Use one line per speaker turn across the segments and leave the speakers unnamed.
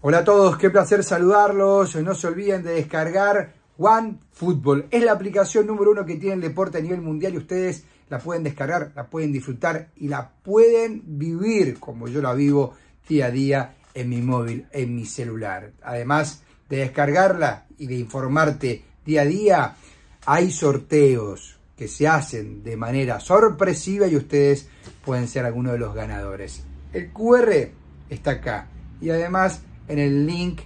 Hola a todos, qué placer saludarlos. No se olviden de descargar One Football. Es la aplicación número uno que tiene el deporte a nivel mundial y ustedes la pueden descargar, la pueden disfrutar y la pueden vivir como yo la vivo día a día en mi móvil, en mi celular. Además de descargarla y de informarte día a día, hay sorteos que se hacen de manera sorpresiva y ustedes pueden ser algunos de los ganadores. El QR está acá y además en el link,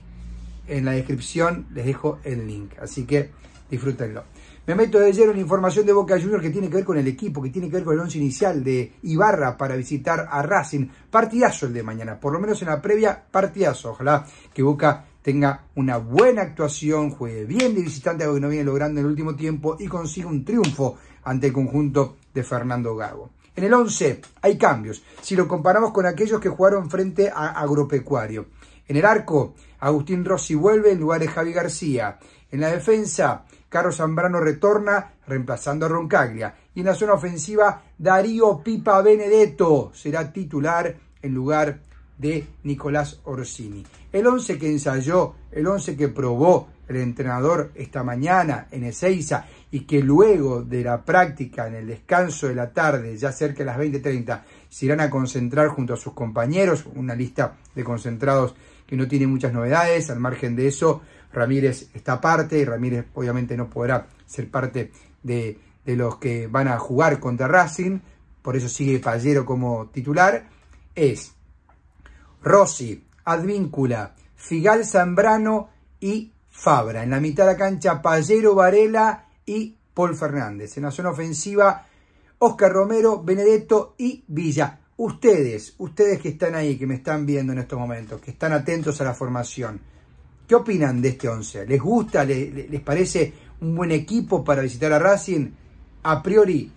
en la descripción les dejo el link. Así que disfrútenlo. Me meto de lleno en información de Boca Juniors que tiene que ver con el equipo, que tiene que ver con el once inicial de Ibarra para visitar a Racing. Partidazo el de mañana, por lo menos en la previa, partidazo. Ojalá que Boca tenga una buena actuación, juegue bien de visitante, algo que no viene logrando en el último tiempo y consiga un triunfo ante el conjunto de Fernando Gago. En el 11 hay cambios, si lo comparamos con aquellos que jugaron frente a Agropecuario. En el arco, Agustín Rossi vuelve en lugar de Javi García. En la defensa, Carlos Zambrano retorna reemplazando a Roncaglia. Y en la zona ofensiva, Darío Pipa Benedetto será titular en lugar de Nicolás Orsini. El once que ensayó, el once que probó el entrenador esta mañana en Ezeiza y que luego de la práctica en el descanso de la tarde, ya cerca de las 20:30, se irán a concentrar junto a sus compañeros, una lista de concentrados que no tiene muchas novedades. Al margen de eso, Ramírez está aparte y Ramírez obviamente no podrá ser parte de, los que van a jugar contra Racing. Por eso sigue Fallero como titular. Es Rossi, Advíncula, Figal Zambrano y Fabra. En la mitad de la cancha, Fallero, Varela y Paul Fernández. En la zona ofensiva, Oscar Romero, Benedetto y Villa. Ustedes, ustedes que están ahí, que me están viendo en estos momentos, que están atentos a la formación, ¿qué opinan de este 11? ¿Les gusta? ¿Les, parece un buen equipo para visitar a Racing? A priori,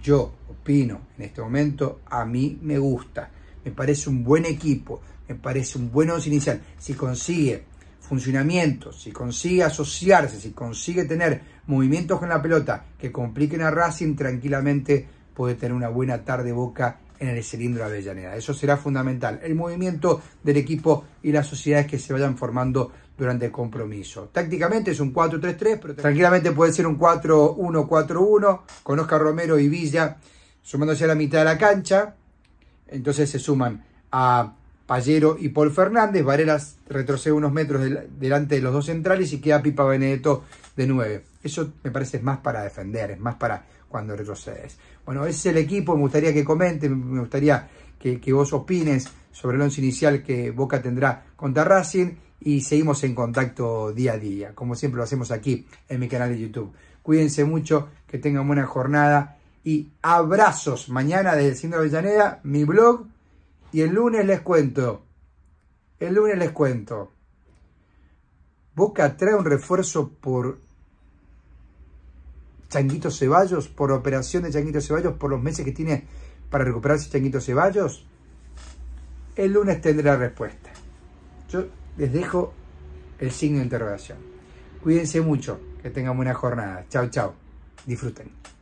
yo opino en este momento, a mí me gusta. Me parece un buen equipo, me parece un buen once inicial. Si consigue funcionamiento, si consigue asociarse, si consigue tener movimientos con la pelota que compliquen a Racing, tranquilamente puede tener una buena tarde boca en el cilindro de Avellaneda. Eso será fundamental. El movimiento del equipo y las sociedades que se vayan formando durante el compromiso. Tácticamente es un 4-3-3, pero tranquilamente puede ser un 4-1-4-1 con Oscar Romero y Villa sumándose a la mitad de la cancha. Entonces se suman a Pallero y Paul Fernández. Varela retrocede unos metros delante de los dos centrales y queda Pipa Benedetto de nueve. Eso me parece más para defender, es más para cuando retrocedes. Bueno, es el equipo, me gustaría que comentes, me gustaría que, vos opines sobre el once inicial que Boca tendrá contra Racing y seguimos en contacto día a día, como siempre lo hacemos aquí en mi canal de YouTube. Cuídense mucho, que tengan buena jornada y abrazos. Mañana desde de Avellaneda, mi blog. Y el lunes les cuento. El lunes les cuento. Boca trae un refuerzo por Changuito Ceballos, por operación de Changuito Ceballos, por los meses que tiene para recuperarse Changuito Ceballos, el lunes tendrá respuesta. Yo les dejo el signo de interrogación. Cuídense mucho, que tengan buena jornada. Chao, chao. Disfruten.